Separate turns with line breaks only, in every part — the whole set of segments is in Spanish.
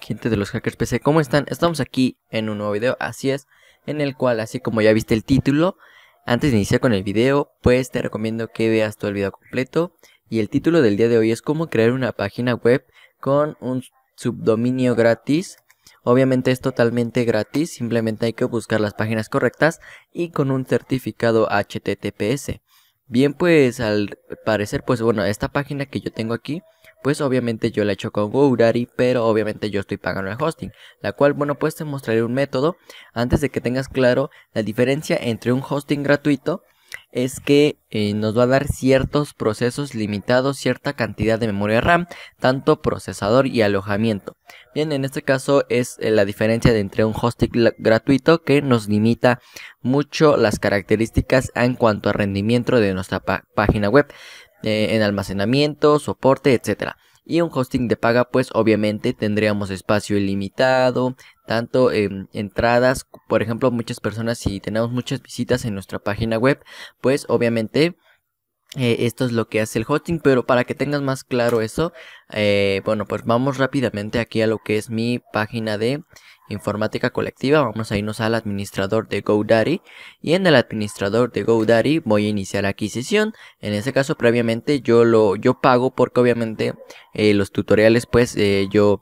gente de los hackers PC? ¿Cómo están? Estamos aquí en un nuevo video, así es, en el cual, así como ya viste el título, antes de iniciar con el video, pues te recomiendo que veas todo el video completo. Y el título del día de hoy es cómo crear una página web con un subdominio gratis. Obviamente es totalmente gratis, simplemente hay que buscar las páginas correctas y con un certificado HTTPS. Bien, pues al parecer, pues bueno, esta página que yo tengo aquí pues obviamente yo la he hecho con GoDaddy, pero obviamente yo estoy pagando el hosting, la cual, bueno, pues te mostraré un método antes de que tengas claro la diferencia entre un hosting gratuito es que eh, nos va a dar ciertos procesos limitados, cierta cantidad de memoria RAM, tanto procesador y alojamiento. Bien, en este caso es eh, la diferencia de entre un hosting gratuito que nos limita mucho las características en cuanto a rendimiento de nuestra página web. Eh, en almacenamiento, soporte, etc. Y un hosting de paga, pues obviamente tendríamos espacio ilimitado, tanto en entradas, por ejemplo, muchas personas si tenemos muchas visitas en nuestra página web, pues obviamente eh, esto es lo que hace el hosting, pero para que tengas más claro eso, eh, bueno, pues vamos rápidamente aquí a lo que es mi página de informática colectiva. Vamos a irnos al administrador de GoDaddy y en el administrador de GoDaddy voy a iniciar aquí sesión. En ese caso previamente yo lo yo pago porque obviamente eh, los tutoriales pues yo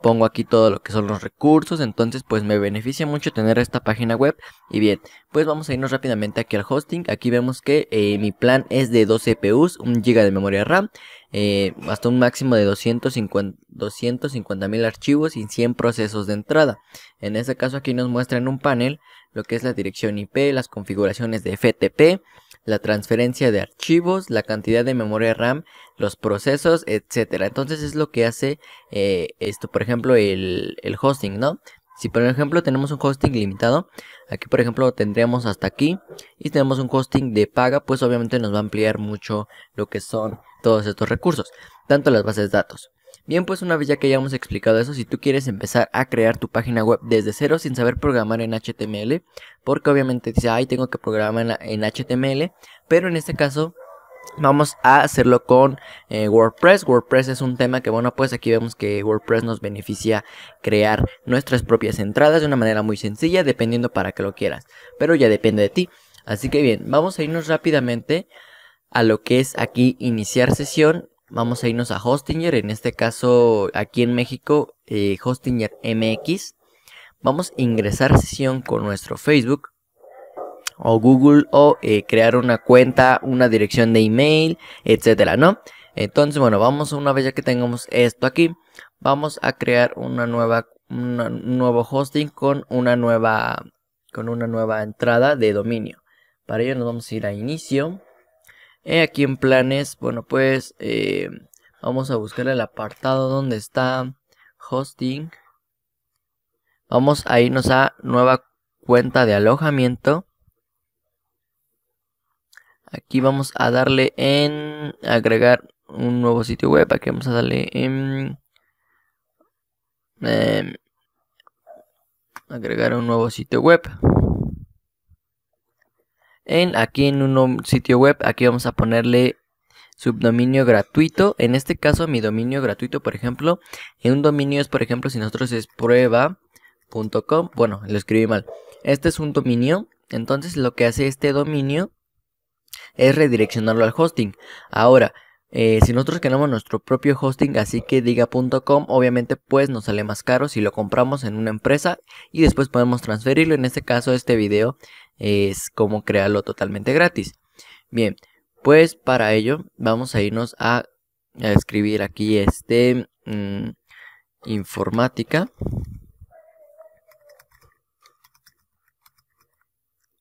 pongo aquí todo lo que son los recursos, entonces pues me beneficia mucho tener esta página web. Y bien, pues vamos a irnos rápidamente aquí al hosting, aquí vemos que eh, mi plan es de 12 CPUs, un GB de memoria RAM, eh, hasta un máximo de 250 mil archivos y 100 procesos de entrada. En este caso aquí nos muestra en un panel lo que es la dirección IP, las configuraciones de FTP, la transferencia de archivos, la cantidad de memoria RAM, los procesos, etcétera. Entonces es lo que hace eh, esto, por ejemplo, el, hosting, ¿no? Si por ejemplo tenemos un hosting limitado, aquí por ejemplo tendríamos hasta aquí y tenemos un hosting de paga, pues obviamente nos va a ampliar mucho lo que son todos estos recursos, tanto las bases de datos. Bien, pues una vez ya que hayamos explicado eso, si tú quieres empezar a crear tu página web desde cero sin saber programar en HTML, porque obviamente dice, ay, tengo que programar en, HTML, pero en este caso vamos a hacerlo con eh, WordPress. WordPress es un tema que, bueno, pues aquí vemos que WordPress nos beneficia crear nuestras propias entradas de una manera muy sencilla, dependiendo para que lo quieras, pero ya depende de ti. Así que bien, vamos a irnos rápidamente a lo que es aquí iniciar sesión Vamos a irnos a Hostinger, en este caso aquí en México, eh, Hostinger MX. Vamos a ingresar sesión con nuestro Facebook o Google o eh, crear una cuenta, una dirección de email, etcétera, ¿no? Entonces, bueno, vamos una vez ya que tengamos esto aquí, vamos a crear una nueva, un nuevo hosting con una nueva, con una nueva entrada de dominio. Para ello nos vamos a ir a inicio, aquí en planes, bueno pues eh, vamos a buscar el apartado donde está hosting. Vamos a irnos a nueva cuenta de alojamiento. Aquí vamos a darle en agregar un nuevo sitio web. Aquí vamos a darle en em, agregar un nuevo sitio web en, aquí en un sitio web, aquí vamos a ponerle subdominio gratuito. En este caso, mi dominio gratuito, por ejemplo, en un dominio es, por ejemplo, si nosotros es prueba.com, bueno, lo escribí mal. Este es un dominio, entonces lo que hace este dominio es redireccionarlo al hosting. Ahora, eh, si nosotros queremos nuestro propio hosting, así que diga.com, obviamente pues nos sale más caro si lo compramos en una empresa y después podemos transferirlo. En este caso, este video es como crearlo totalmente gratis. Bien, pues para ello vamos a irnos a, escribir aquí este mm, informática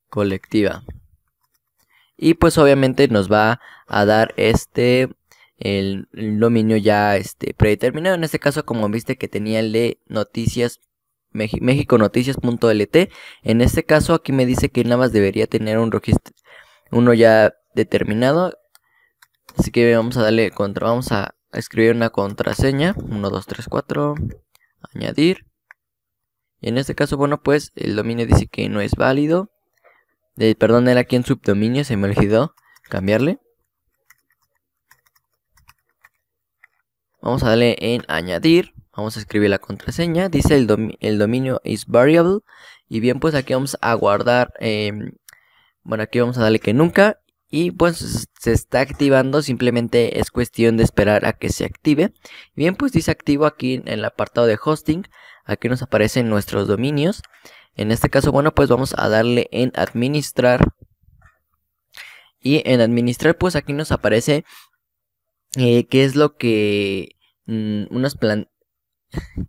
colectiva. Y pues obviamente nos va a dar este el, dominio ya este predeterminado. En este caso, como viste que tenía el de noticias mexiconoticias.lt. En este caso aquí me dice que nada más debería tener un registro, uno ya determinado. Así que vamos a darle contra, vamos a escribir una contraseña. 1, 2, 3, 4. Añadir. Y en este caso, bueno, pues el dominio dice que no es válido. perdón, era aquí en subdominio, se me olvidó cambiarle. Vamos a darle en añadir. Vamos a escribir la contraseña. Dice el, dominio is variable. Y bien, pues aquí vamos a guardar. Em, bueno, aquí vamos a darle que nunca. Y pues se está activando. Simplemente es cuestión de esperar a que se active. Bien, pues dice activo aquí en el apartado de hosting. Aquí nos aparecen nuestros dominios. En este caso, bueno, pues vamos a darle en administrar. Y en administrar, pues aquí nos aparece eh, qué es lo que mm, unas plan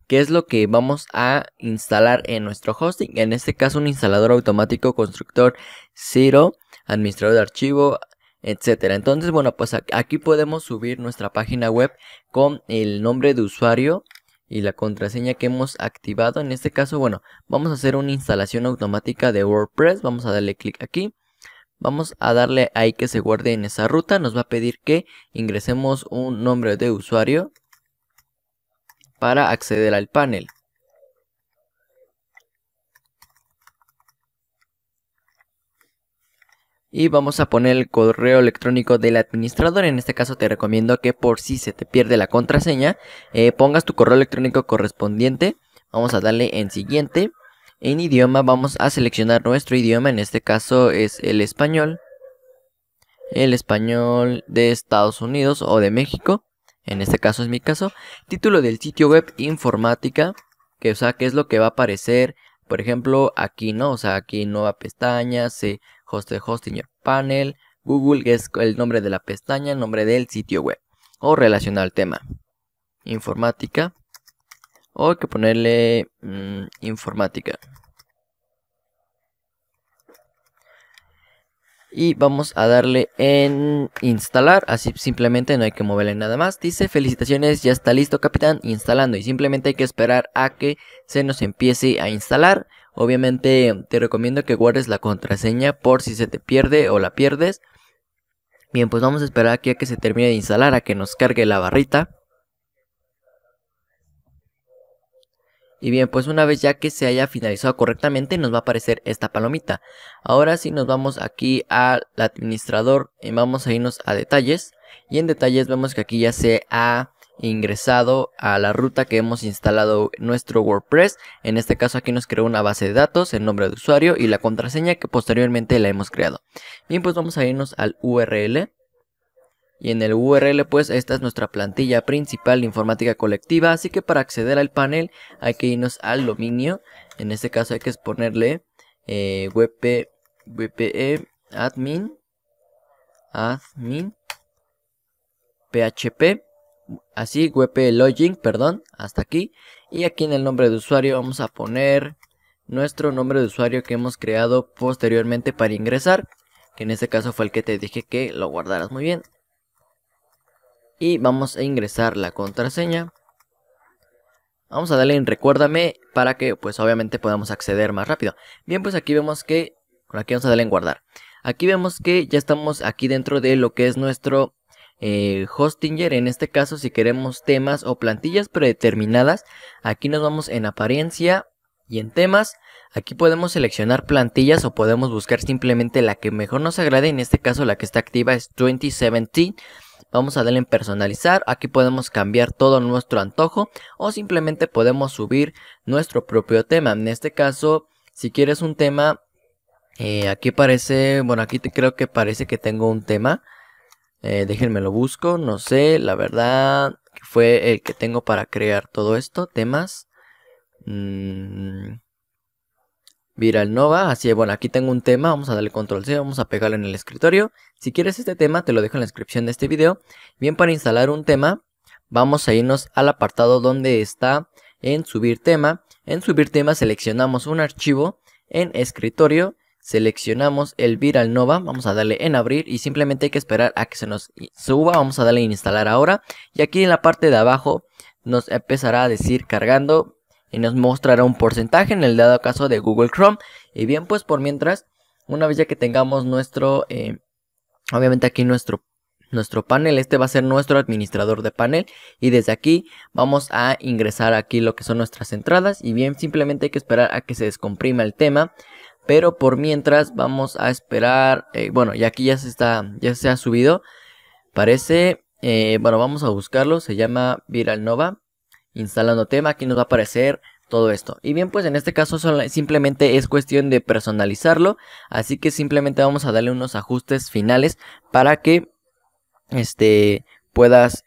qué es lo que vamos a instalar en nuestro hosting. En este caso, un instalador automático, constructor Zero, administrador de archivo, etcétera. Entonces, bueno, pues aquí podemos subir nuestra página web con el nombre de usuario y la contraseña que hemos activado. En este caso, bueno, vamos a hacer una instalación automática de WordPress. Vamos a darle clic aquí. Vamos a darle ahí que se guarde en esa ruta. Nos va a pedir que ingresemos un nombre de usuario para acceder al panel. Y vamos a poner el correo electrónico del administrador. En este caso te recomiendo que por si se te pierde la contraseña, eh, pongas tu correo electrónico correspondiente. Vamos a darle en siguiente. En idioma vamos a seleccionar nuestro idioma. En este caso es el español. El español de Estados Unidos o de México en este caso es mi caso, título del sitio web informática, que o sea, qué es lo que va a aparecer, por ejemplo, aquí, ¿no? O sea, aquí nueva pestaña, se host hosting your panel, Google, es el nombre de la pestaña, el nombre del sitio web, o relacionado al tema. Informática, o hay que ponerle mm, informática. y vamos a darle en instalar, así simplemente no hay que moverle nada más. Dice, felicitaciones, ya está listo capitán, instalando y simplemente hay que esperar a que se nos empiece a instalar. Obviamente te recomiendo que guardes la contraseña por si se te pierde o la pierdes. Bien, pues vamos a esperar aquí a que se termine de instalar, a que nos cargue la barrita. Y bien, pues una vez ya que se haya finalizado correctamente, nos va a aparecer esta palomita. Ahora sí nos vamos aquí al administrador y vamos a irnos a detalles. Y en detalles vemos que aquí ya se ha ingresado a la ruta que hemos instalado nuestro WordPress. En este caso aquí nos creó una base de datos, el nombre de usuario y la contraseña que posteriormente la hemos creado. Bien, pues vamos a irnos al URL. Y en el URL pues esta es nuestra plantilla principal de informática colectiva, así que para acceder al panel hay que irnos al dominio, en este caso hay que ponerle eh, wp, e, admin admin php así wp login perdón hasta aquí y aquí en el nombre de usuario vamos a poner nuestro nombre de usuario que hemos creado posteriormente para ingresar que en este caso fue el que te dije que lo guardaras muy bien y vamos a ingresar la contraseña. Vamos a darle en recuérdame para que pues obviamente podamos acceder más rápido. Bien, pues aquí vemos que, aquí vamos a darle en guardar. Aquí vemos que ya estamos aquí dentro de lo que es nuestro eh, hostinger. En este caso si queremos temas o plantillas predeterminadas, aquí nos vamos en apariencia y en temas. Aquí podemos seleccionar plantillas o podemos buscar simplemente la que mejor nos agrade. En este caso la que está activa es 2017. Vamos a darle en personalizar. Aquí podemos cambiar todo nuestro antojo o simplemente podemos subir nuestro propio tema. En este caso, si quieres un tema, eh, aquí parece, bueno, aquí creo que parece que tengo un tema. Eh, déjenme lo busco, no sé, la verdad que fue el que tengo para crear todo esto, temas. Mmm... Viral Nova, así es, bueno, aquí tengo un tema, vamos a darle control C, vamos a pegarlo en el escritorio. Si quieres este tema, te lo dejo en la descripción de este video. Bien, para instalar un tema, vamos a irnos al apartado donde está en subir tema. En subir tema seleccionamos un archivo en escritorio, seleccionamos el Viral Nova, vamos a darle en abrir y simplemente hay que esperar a que se nos suba, vamos a darle en instalar ahora. Y aquí en la parte de abajo nos empezará a decir cargando, y nos mostrará un porcentaje en el dado caso de Google Chrome. Y bien, pues por mientras, una vez ya que tengamos nuestro, eh, obviamente aquí nuestro, nuestro panel, este va a ser nuestro administrador de panel y desde aquí vamos a ingresar aquí lo que son nuestras entradas y bien, simplemente hay que esperar a que se descomprima el tema. Pero por mientras vamos a esperar, eh, bueno, y aquí ya se está, ya se ha subido, parece, eh, bueno, vamos a buscarlo, se llama Viral Nova instalando tema, aquí nos va a aparecer todo esto. Y bien, pues en este caso simplemente es cuestión de personalizarlo, así que simplemente vamos a darle unos ajustes finales para que este puedas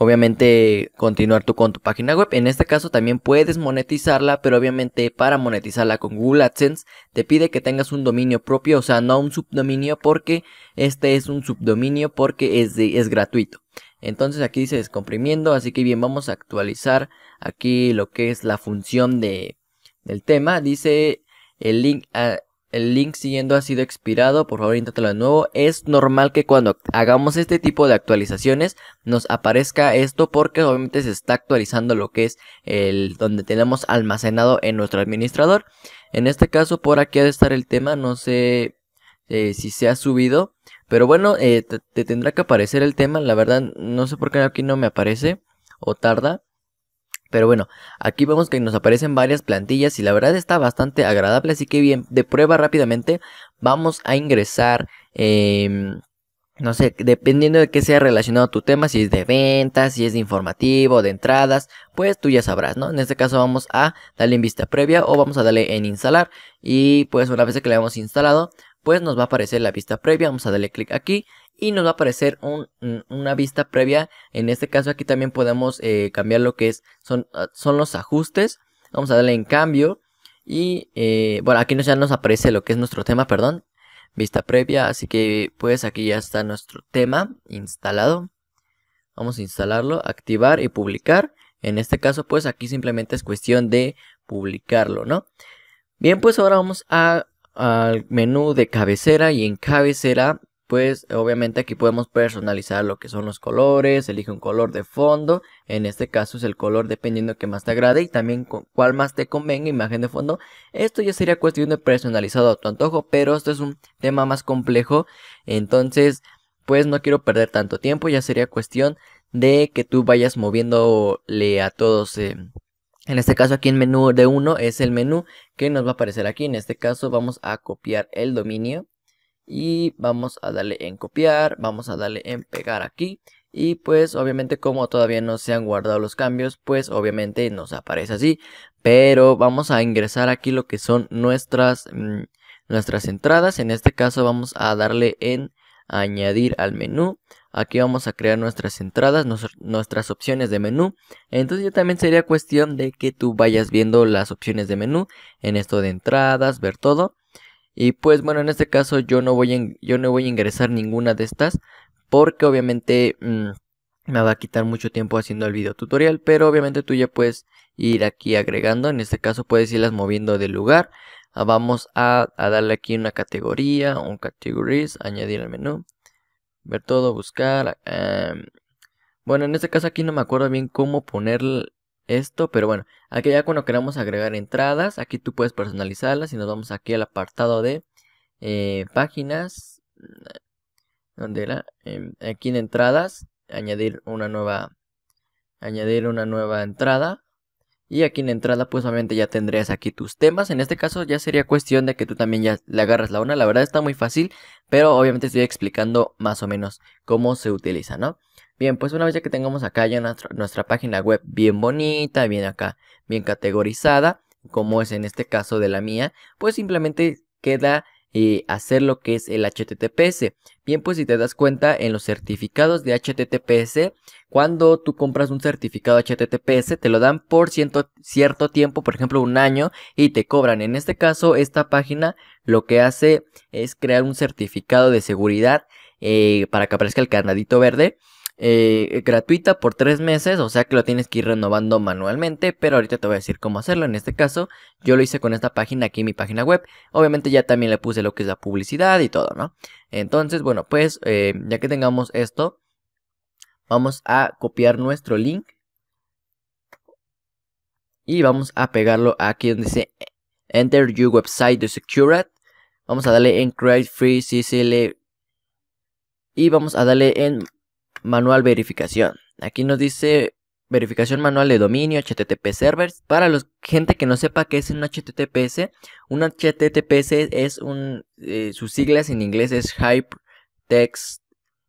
obviamente continuar tú con tu página web. En este caso también puedes monetizarla, pero obviamente para monetizarla con Google AdSense te pide que tengas un dominio propio, o sea, no un subdominio porque este es un subdominio porque es, es gratuito. Entonces aquí dice descomprimiendo, así que bien, vamos a actualizar aquí lo que es la función de, del tema. Dice el link, ah, el link siguiendo ha sido expirado, por favor inténtalo de nuevo. Es normal que cuando hagamos este tipo de actualizaciones nos aparezca esto porque obviamente se está actualizando lo que es el donde tenemos almacenado en nuestro administrador. En este caso por aquí ha de estar el tema, no sé eh, si se ha subido. Pero bueno, eh, te, tendrá que aparecer el tema. La verdad, no sé por qué aquí no me aparece o tarda. Pero bueno, aquí vemos que nos aparecen varias plantillas y la verdad está bastante agradable. Así que bien, de prueba rápidamente vamos a ingresar... Em, no sé, dependiendo de qué sea relacionado a tu tema, si es de ventas, si es de informativo, de entradas, pues tú ya sabrás, ¿no? En este caso vamos a darle en vista previa o vamos a darle en instalar y pues una vez que le hemos instalado, pues nos va a aparecer la vista previa. Vamos a darle clic aquí y nos va a aparecer una vista previa. En este caso aquí también podemos eh, cambiar lo que es son, ah, son, los ajustes. Vamos a darle en cambio. Y eh, bueno, aquí ya nos aparece lo que es nuestro tema, perdón. Vista previa, así que pues aquí ya está nuestro tema instalado. Vamos a instalarlo, activar y publicar. En este caso pues aquí simplemente es cuestión de publicarlo, ¿no? Bien, pues ahora vamos a al menú de cabecera y en cabecera pues obviamente aquí podemos personalizar lo que son los colores, elige un color de fondo, en este caso es el color dependiendo que más te agrade y también cuál más te convenga, imagen de fondo. Esto ya sería cuestión de personalizado a tu antojo, pero esto es un tema más complejo, entonces pues no quiero perder tanto tiempo, ya sería cuestión de que tú vayas moviéndole a todos... Em, en este caso aquí en menú de 1 es el menú que nos va a aparecer aquí. En este caso vamos a copiar el dominio y vamos a darle en copiar, vamos a darle en pegar aquí. Y pues obviamente como todavía no se han guardado los cambios, pues obviamente nos aparece así. Pero vamos a ingresar aquí lo que son nuestras, mm, nuestras entradas. En este caso vamos a darle en añadir al menú. Aquí vamos a crear nuestras entradas, nuestras opciones de menú. Entonces ya también sería cuestión de que tú vayas viendo las opciones de menú en esto de entradas, ver todo. Y pues bueno, en este caso yo no voy a, yo no voy a ingresar ninguna de estas porque obviamente mm, me va a quitar mucho tiempo haciendo el video tutorial, pero obviamente tú ya puedes ir aquí agregando, en este caso puedes irlas moviendo de lugar. Ah, vamos a, a darle aquí una categoría, un categories, añadir al menú. Ver todo, buscar. Em, bueno, en este caso aquí no me acuerdo bien cómo poner esto, pero bueno, aquí ya cuando queramos agregar entradas, aquí tú puedes personalizarlas y nos vamos aquí al apartado de eh, páginas, donde era? Em, aquí en entradas, añadir una nueva, añadir una nueva entrada, y aquí en entrada pues obviamente ya tendrías aquí tus temas. En este caso ya sería cuestión de que tú también ya le agarras la una La verdad está muy fácil, pero obviamente estoy explicando más o menos cómo se utiliza, ¿no? Bien, pues una vez ya que tengamos acá ya nuestra página web bien bonita, bien acá, bien categorizada, como es en este caso de la mía, pues simplemente queda y eh, hacer lo que es el HTTPS. Bien, pues si te das cuenta en los certificados de HTTPS, cuando tú compras un certificado HTTPS, te lo dan por cierto tiempo, por ejemplo un año, y te cobran. En este caso, esta página lo que hace es crear un certificado de seguridad eh, para que aparezca el candadito verde eh, gratuita por tres meses, o sea que lo tienes que ir renovando manualmente, pero ahorita te voy a decir cómo hacerlo. En este caso, yo lo hice con esta página aquí, mi página web. Obviamente ya también le puse lo que es la publicidad y todo, ¿no? Entonces, bueno, pues eh, ya que tengamos esto, vamos a copiar nuestro link y vamos a pegarlo aquí donde dice Enter your website to secure it. Vamos a darle en Create Free CCL e y vamos a darle en manual verificación. Aquí nos dice verificación manual de dominio, HTTP servers. Para la gente que no sepa qué es un HTTPS, un HTTPS es un, eh, sus siglas en inglés es Hypertext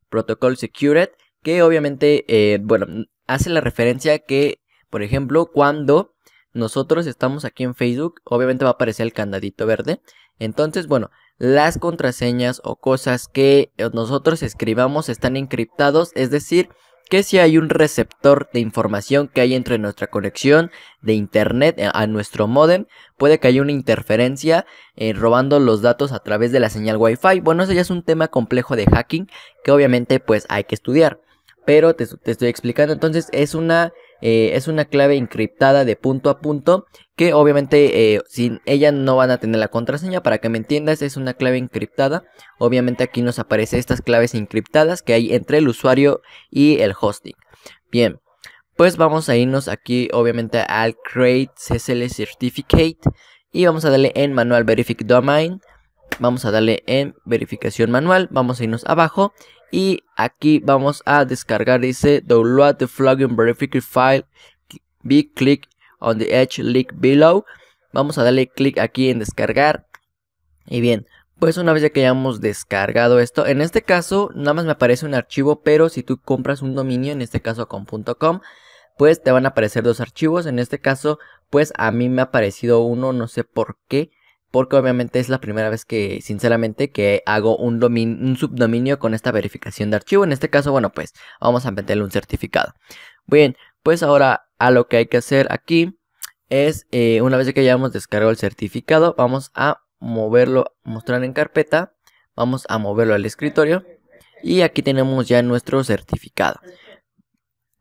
Protocol Secured, que obviamente, eh, bueno, hace la referencia que, por ejemplo, cuando nosotros estamos aquí en Facebook, obviamente va a aparecer el candadito verde. Entonces, bueno, las contraseñas o cosas que eh, nosotros escribamos están encriptados, es decir, que si hay un receptor de información que hay entre nuestra conexión de internet eh, a nuestro modem, puede que haya una interferencia eh, robando los datos a través de la señal wifi Bueno, eso ya es un tema complejo de hacking que obviamente pues hay que estudiar. Pero te estoy explicando, entonces es una eh, es una clave encriptada de punto a punto que obviamente eh, sin ella no van a tener la contraseña para que me entiendas es una clave encriptada obviamente aquí nos aparece estas claves encriptadas que hay entre el usuario y el hosting bien pues vamos a irnos aquí obviamente al create ccl certificate y vamos a darle en manual verific domain vamos a darle en verificación manual vamos a irnos abajo y aquí vamos a descargar dice download the plugin verification file big click on the edge link below vamos a darle clic aquí en descargar y bien pues una vez ya que hayamos descargado esto, en este caso nada más me aparece un archivo, pero si tú compras un dominio, en este caso con .com, pues te van a aparecer dos archivos. En este caso, pues a mí me ha aparecido uno, no sé por qué porque obviamente es la primera vez que, sinceramente, que hago un, subdominio con esta verificación de archivo. En este caso, bueno, pues vamos a meterle un certificado. Bien, pues ahora a lo que hay que hacer aquí es, eh, una vez que ya hemos descargado el certificado, vamos a moverlo, mostrar en carpeta, vamos a moverlo al escritorio y aquí tenemos ya nuestro certificado.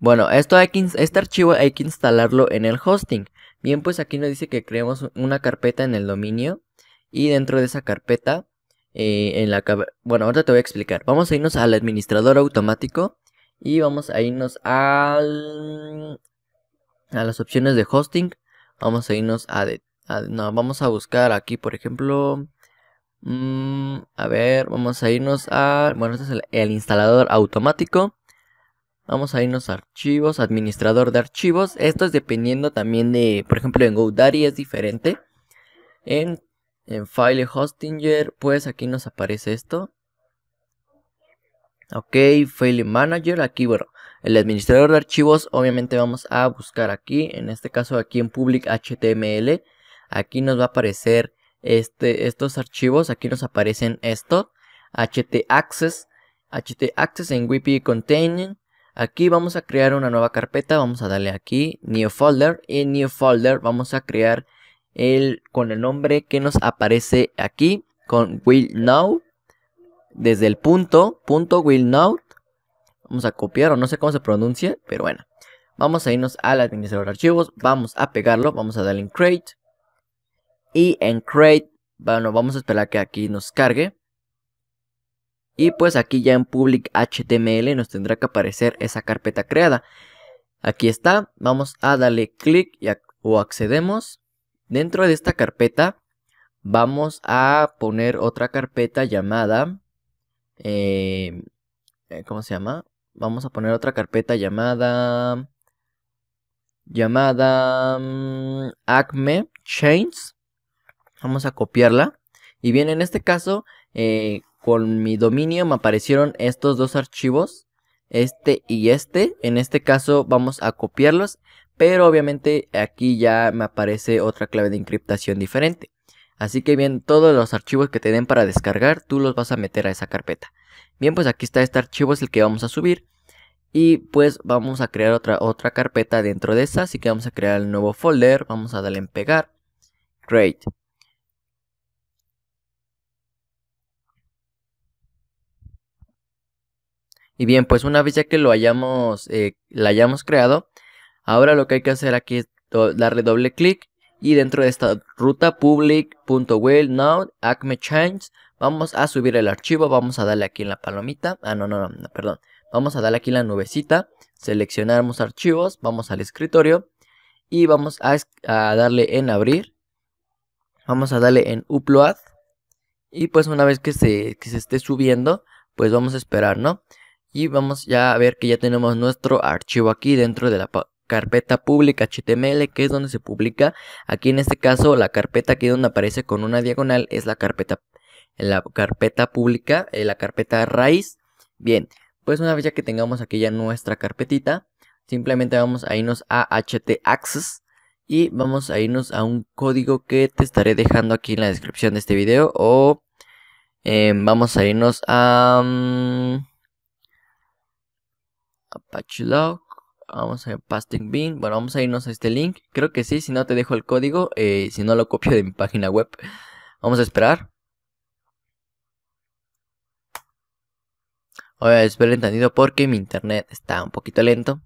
Bueno, esto este archivo hay que instalarlo en el hosting. Bien, pues aquí nos dice que creemos una carpeta en el dominio y dentro de esa carpeta, eh, en la bueno, ahora te voy a explicar. Vamos a irnos al administrador automático y vamos a irnos al a las opciones de hosting. Vamos a irnos a, no, vamos a buscar aquí, por ejemplo, mm, a ver, vamos a irnos a bueno, este es el instalador automático. Vamos a irnos a archivos, administrador de archivos. Esto es dependiendo también de, por ejemplo, en GoDaddy es diferente. En, en File Hostinger, pues aquí nos aparece esto. Ok, File Manager, aquí bueno, el administrador de archivos obviamente vamos a buscar aquí, en este caso aquí en Public HTML, aquí nos va a aparecer este, estos archivos, aquí nos aparecen esto HT Access, HT Access en WP Container, Aquí vamos a crear una nueva carpeta, vamos a darle aquí New Folder y en New Folder vamos a crear el, con el nombre que nos aparece aquí con Will Now desde el punto, punto Will Vamos a copiar o no sé cómo se pronuncia, pero bueno. Vamos a irnos al administrador de archivos, vamos a pegarlo, vamos a darle en Create y en Create, bueno, vamos a esperar que aquí nos cargue. Y pues aquí ya en public HTML nos tendrá que aparecer esa carpeta creada. Aquí está, vamos a darle clic o accedemos. Dentro de esta carpeta vamos a poner otra carpeta llamada... Em, eh, ¿Cómo se llama? Vamos a poner otra carpeta llamada... Llamada... Mm, Acme Chains. Vamos a copiarla. Y bien, en este caso, eh, con mi dominio me aparecieron estos dos archivos, este y este. En este caso vamos a copiarlos, pero obviamente aquí ya me aparece otra clave de encriptación diferente. Así que bien, todos los archivos que te den para descargar, tú los vas a meter a esa carpeta. Bien, pues aquí está este archivo, es el que vamos a subir. Y pues vamos a crear otra, otra carpeta dentro de esa, así que vamos a crear el nuevo folder, vamos a darle en pegar, create. Y bien, pues una vez ya que lo hayamos, eh, la hayamos creado, ahora lo que hay que hacer aquí es darle doble clic y dentro de esta ruta public.whale.now acme change vamos a subir el archivo, vamos a darle aquí en la palomita, ah no, no, no, perdón, vamos a darle aquí en la nubecita, seleccionamos archivos, vamos al escritorio y vamos a, darle en abrir, vamos a darle en upload y pues una vez que se, que se esté subiendo, pues vamos a esperar, ¿no? Y vamos ya a ver que ya tenemos nuestro archivo aquí dentro de la carpeta pública HTML, que es donde se publica. Aquí en este caso, la carpeta aquí donde aparece con una diagonal es la carpeta, la carpeta pública, eh, la carpeta raíz. Bien, pues una vez ya que tengamos aquí ya nuestra carpetita, simplemente vamos a irnos a htaccess y vamos a irnos a un código que te estaré dejando aquí en la descripción de este video o em, vamos a irnos a... Mm, Apache Log. Vamos a Pasting Bean. Bueno, vamos a irnos a este link. Creo que sí, si no te dejo el código. Eh, si no lo copio de mi página web. Vamos a esperar. Oye, espero entendido porque mi internet está un poquito lento.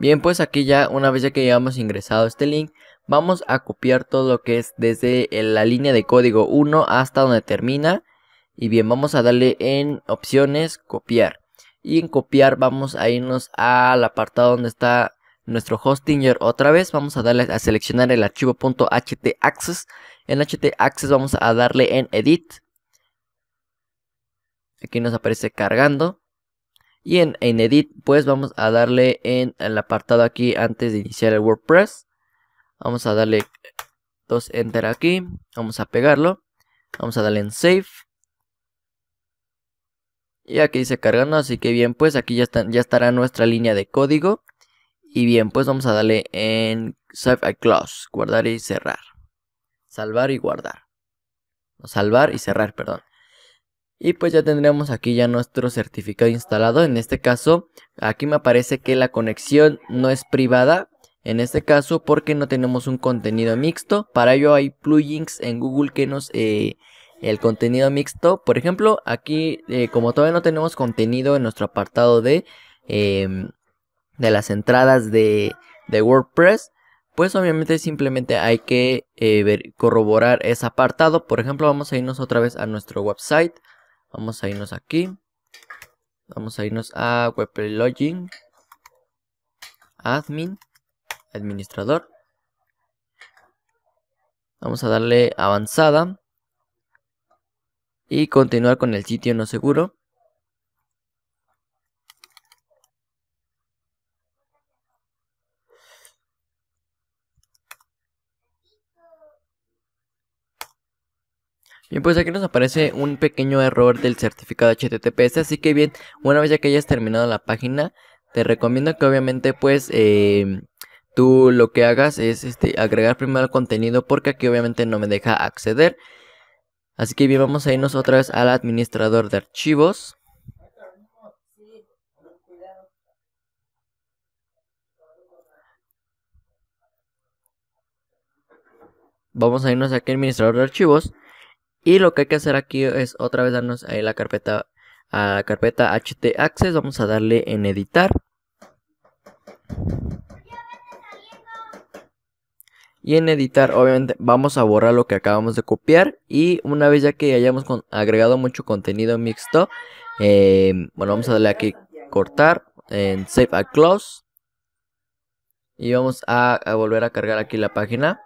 Bien, pues aquí ya, una vez ya que hayamos ingresado este link, vamos a copiar todo lo que es desde la línea de código 1 hasta donde termina. Y bien, vamos a darle en opciones, copiar. Y en copiar vamos a irnos al apartado donde está nuestro hostinger otra vez. Vamos a darle a seleccionar el archivo .htaccess. En htaccess vamos a darle en edit. Aquí nos aparece cargando. Y en, Edit, pues vamos a darle en el apartado aquí antes de iniciar el WordPress. Vamos a darle dos Enter aquí. Vamos a pegarlo. Vamos a darle en Save. Y aquí dice cargando, así que bien, pues aquí ya, están ya estará nuestra línea de código. Y bien, pues vamos a darle en Save and Close, guardar y cerrar. Salvar y guardar. salvar y cerrar, perdón. Y pues ya tendremos aquí ya nuestro certificado instalado. En este caso, aquí me aparece que la conexión no es privada. En este caso, porque no tenemos un contenido mixto. Para ello hay plugins en Google que nos... Eh, el contenido mixto, por ejemplo, aquí eh, como todavía no tenemos contenido en nuestro apartado de, em, de las entradas de, de WordPress, pues obviamente simplemente hay que eh, corroborar ese apartado. Por ejemplo, vamos a irnos otra vez a nuestro website. Vamos a irnos aquí. Vamos a irnos a web Admin. Administrador. Vamos a darle avanzada. Y continuar con el sitio no seguro. Bien, pues aquí nos aparece un pequeño error del certificado HTTPS, así que bien, una vez ya que hayas terminado la página, te recomiendo que obviamente pues em, tú lo que hagas es este, agregar primero el contenido porque aquí obviamente no me deja acceder. Así que bien, vamos a irnos otra vez al administrador de archivos. Vamos a irnos aquí al administrador de archivos. Y lo que hay que hacer aquí es otra vez darnos ahí la carpeta, a la carpeta HT Access. Vamos a darle en editar. Y en editar, obviamente, vamos a borrar lo que acabamos de copiar. Y una vez ya que hayamos agregado mucho contenido mixto, eh, bueno, vamos a darle aquí cortar en Save a Close. Y vamos a volver a cargar aquí la página.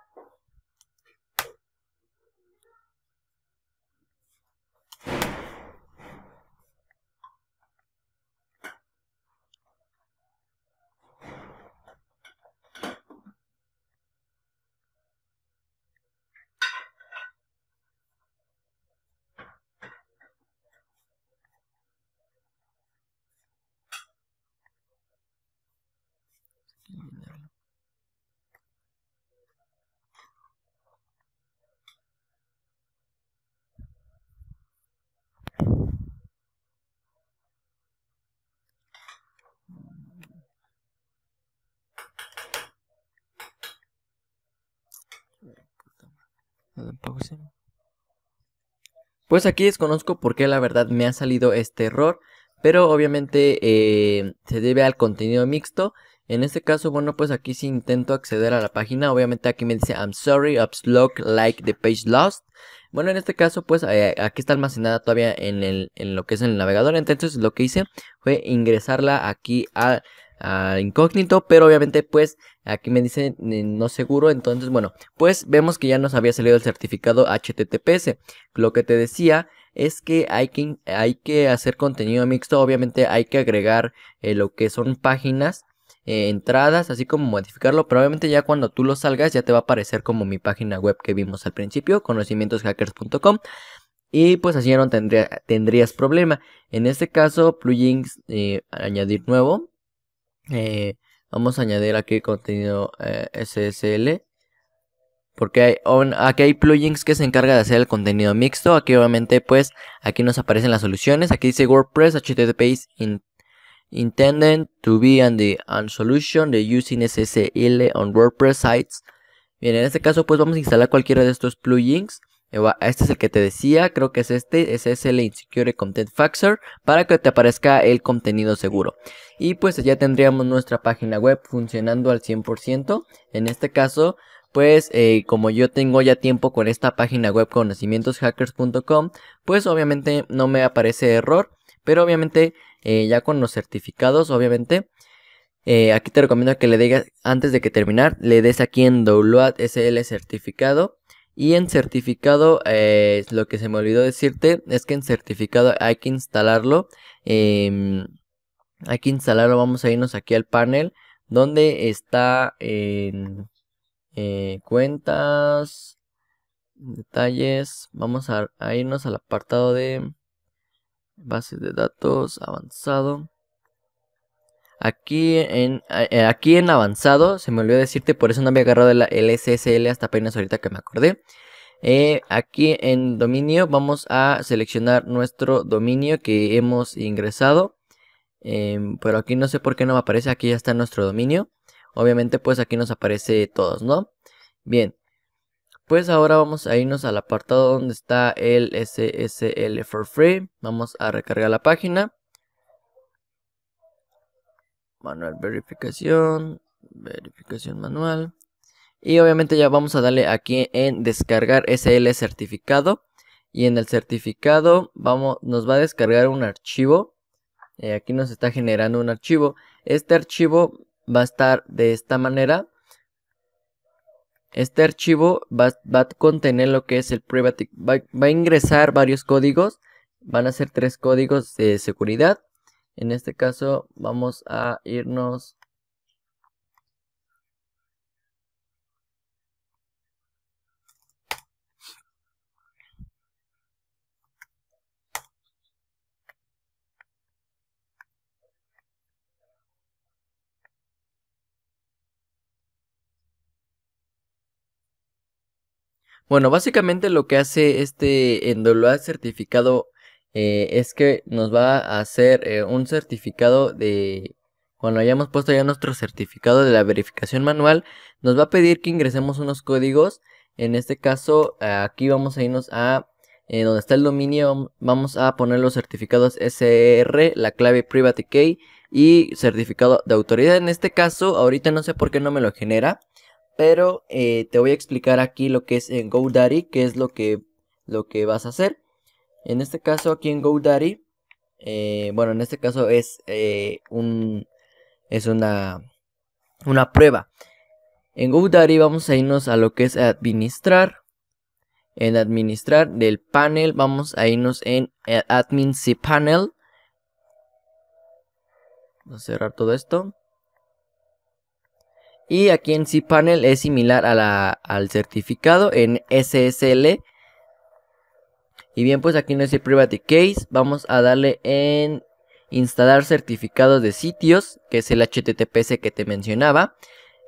Pues aquí desconozco por qué la verdad me ha salido este error, pero obviamente eh, se debe al contenido mixto en este caso, bueno, pues aquí sí intento acceder a la página, obviamente aquí me dice I'm sorry, upslog like the page lost. Bueno, en este caso, pues eh, aquí está almacenada todavía en, el, en lo que es el navegador. Entonces lo que hice fue ingresarla aquí a, incógnito, pero obviamente pues aquí me dice no seguro. Entonces, bueno, pues vemos que ya nos había salido el certificado HTTPS. Lo que te decía es que hay que, hay que hacer contenido mixto. Obviamente hay que agregar eh, lo que son páginas eh, entradas, así como modificarlo. Probablemente ya cuando tú lo salgas ya te va a aparecer como mi página web que vimos al principio, conocimientoshackers.com. Y pues así ya no tendrías problema. En este caso, plugins, eh, añadir nuevo. Eh, vamos a añadir aquí contenido SSL. Porque hay, aquí hay plugins que se encarga de hacer el contenido mixto. Aquí obviamente pues aquí nos aparecen las soluciones. Aquí dice WordPress, HTTPS, in, intended to be on the unsolution solution de using SSL on WordPress sites. Bien, en este caso pues vamos a instalar cualquiera de estos plugins. Eh, este es el que te decía, creo que es este, SSL Insecure Content Factor, para que te aparezca el contenido seguro. Y pues ya tendríamos nuestra página web funcionando al 100%. En este caso, pues eh, como yo tengo ya tiempo con esta página web conocimientoshackers.com, pues obviamente no me aparece error. Pero obviamente, eh, ya con los certificados, obviamente, eh, aquí te recomiendo que le digas, antes de que terminar, le des aquí en Download SL certificado. Y en certificado, eh, lo que se me olvidó decirte es que en certificado hay que instalarlo. Em, hay que instalarlo, vamos a irnos aquí al panel donde está en cuentas, detalles. Vamos a irnos al apartado de base de datos avanzado. Aquí en, eh, aquí en avanzado, se me olvidó decirte, por eso no había agarrado el, SSL hasta apenas ahorita que me acordé. Eh, aquí en dominio vamos a seleccionar nuestro dominio que hemos ingresado. Em, pero aquí no sé por qué no me aparece, aquí ya está nuestro dominio. Obviamente pues aquí nos aparece todos, ¿no? Bien, pues ahora vamos a irnos al apartado donde está el SSL for free. Vamos a recargar la página. Manual verificación, verificación manual. Y obviamente ya vamos a darle aquí en descargar SL certificado. Y en el certificado vamos, nos va a descargar un archivo. Eh, aquí nos está generando un archivo. Este archivo va a estar de esta manera. Este archivo va, a contener lo que es el private, va, va, a ingresar varios códigos, van a ser tres códigos de seguridad. En este caso vamos a irnos Bueno, básicamente lo que hace este NWA certificado eh, es que nos va a hacer eh, un certificado de... Cuando hayamos puesto ya nuestro certificado de la verificación manual, nos va a pedir que ingresemos unos códigos. En este caso, aquí vamos a irnos a eh, donde está el dominio. Vamos a poner los certificados SR, la clave private key y certificado de autoridad. En este caso, ahorita no sé por qué no me lo genera pero eh, te voy a explicar aquí lo que es en GoDaddy, qué es lo que, lo que vas a hacer. En este caso aquí en GoDaddy, eh, bueno, en este caso es, eh, es una, una prueba. En GoDaddy vamos a irnos a lo que es administrar. En administrar del panel vamos a irnos en admin cPanel. Vamos a cerrar todo esto. Y aquí en cPanel es similar al certificado en SSL. Y bien, pues aquí en ese Private Case. Vamos a darle en instalar certificados de sitios, que es el HTTPS que te mencionaba.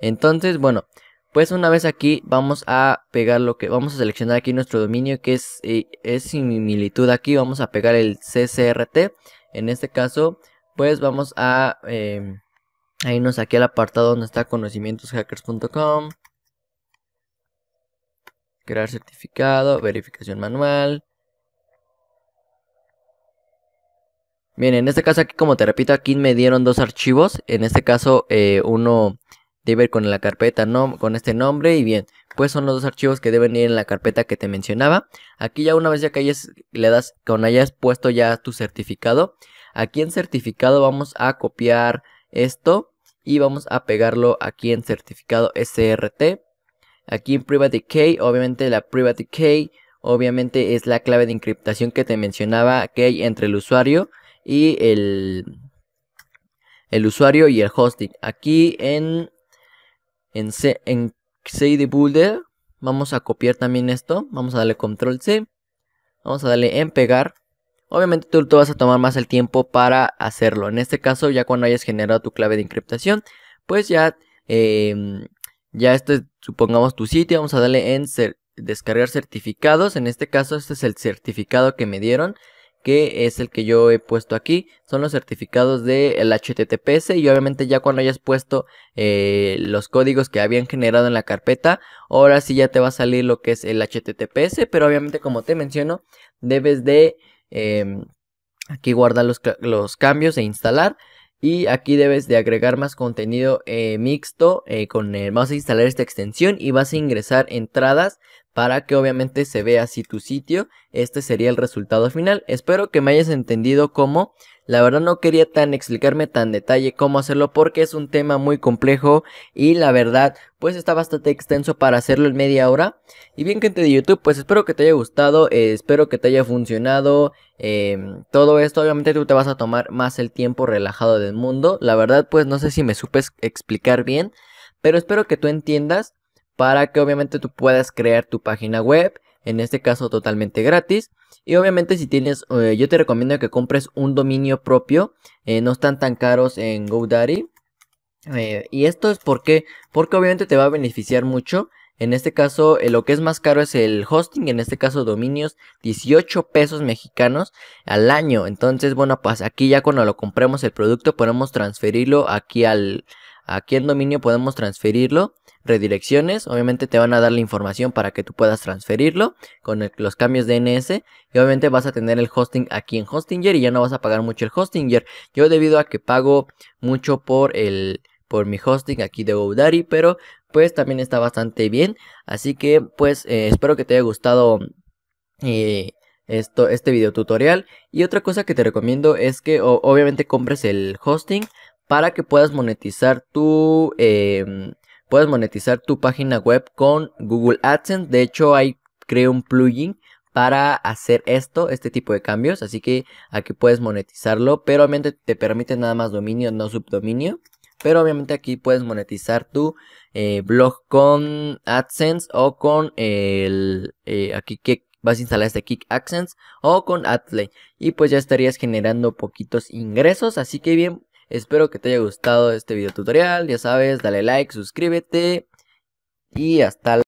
Entonces, bueno, pues una vez aquí vamos a pegar lo que, vamos a seleccionar aquí nuestro dominio que es, eh, es similitud aquí. Vamos a pegar el CCRT. En este caso, pues vamos a... Em, Ahí nos aquí el apartado donde está conocimientoshackers.com. Crear certificado, verificación manual. Bien, en este caso aquí, como te repito, aquí me dieron dos archivos. En este caso, eh, uno debe ir con la carpeta no con este nombre. Y bien, pues son los dos archivos que deben ir en la carpeta que te mencionaba. Aquí ya una vez ya que hayas, le das, con hayas puesto ya tu certificado. Aquí en certificado vamos a copiar esto y vamos a pegarlo aquí en certificado SRT. Aquí en Private Key, obviamente la Private Key, obviamente es la clave de encriptación que te mencionaba que hay entre el usuario y el, el usuario y el hosting. Aquí en, en, C, en CD Builder vamos a copiar también esto. Vamos a darle control C. Vamos a darle en pegar. Obviamente tú te vas a tomar más el tiempo para hacerlo. En este caso, ya cuando hayas generado tu clave de encriptación, pues ya, em, ya este, supongamos tu sitio, vamos a darle en descargar certificados. En este caso, este es el certificado que me dieron, que es el que yo he puesto aquí. Son los certificados del HTTPS y obviamente ya cuando hayas puesto eh, los códigos que habían generado en la carpeta, ahora sí ya te va a salir lo que es el HTTPS, pero obviamente como te menciono, debes de... Em, aquí guardar los, cambios e instalar. Y aquí debes de agregar más contenido eh, mixto. Eh, con el, eh, a instalar esta extensión y vas a ingresar entradas para que obviamente se vea así tu sitio. Este sería el resultado final. Espero que me hayas entendido cómo la verdad no quería tan explicarme tan detalle cómo hacerlo porque es un tema muy complejo y la verdad pues está bastante extenso para hacerlo en media hora. Y bien gente de YouTube pues espero que te haya gustado, eh, espero que te haya funcionado em, todo esto. Obviamente tú te vas a tomar más el tiempo relajado del mundo. La verdad pues no sé si me supe explicar bien, pero espero que tú entiendas para que obviamente tú puedas crear tu página web en este caso totalmente gratis. Y obviamente si tienes, eh, yo te recomiendo que compres un dominio propio, eh, no están tan caros en GoDaddy. Eh, y esto es porque, porque obviamente te va a beneficiar mucho. En este caso, lo que es más caro es el hosting, en este caso dominios, 18 pesos mexicanos al año. Entonces, bueno, pues aquí ya cuando lo compremos el producto podemos transferirlo aquí al, aquí en dominio podemos transferirlo redirecciones, obviamente te van a dar la información para que tú puedas transferirlo con los cambios de DNS y obviamente vas a tener el hosting aquí en Hostinger y ya no vas a pagar mucho el Hostinger. Yo debido a que pago mucho por el por mi hosting aquí de GoDaddy, pero pues también está bastante bien, así que pues eh, espero que te haya gustado eh, esto, este video tutorial. Y otra cosa que te recomiendo es que obviamente compres el hosting para que puedas monetizar tu, eh, puedes monetizar tu página web con Google AdSense. De hecho, hay, creo, un plugin para hacer esto, este tipo de cambios. Así que aquí puedes monetizarlo, pero obviamente te permite nada más dominio, no subdominio. Pero obviamente aquí puedes monetizar tu eh, blog con AdSense o con el... Eh, aquí que vas a instalar este Kick AdSense o con Adley. Y pues ya estarías generando poquitos ingresos. Así que bien, Espero que te haya gustado este video tutorial. Ya sabes, dale like, suscríbete. Y hasta la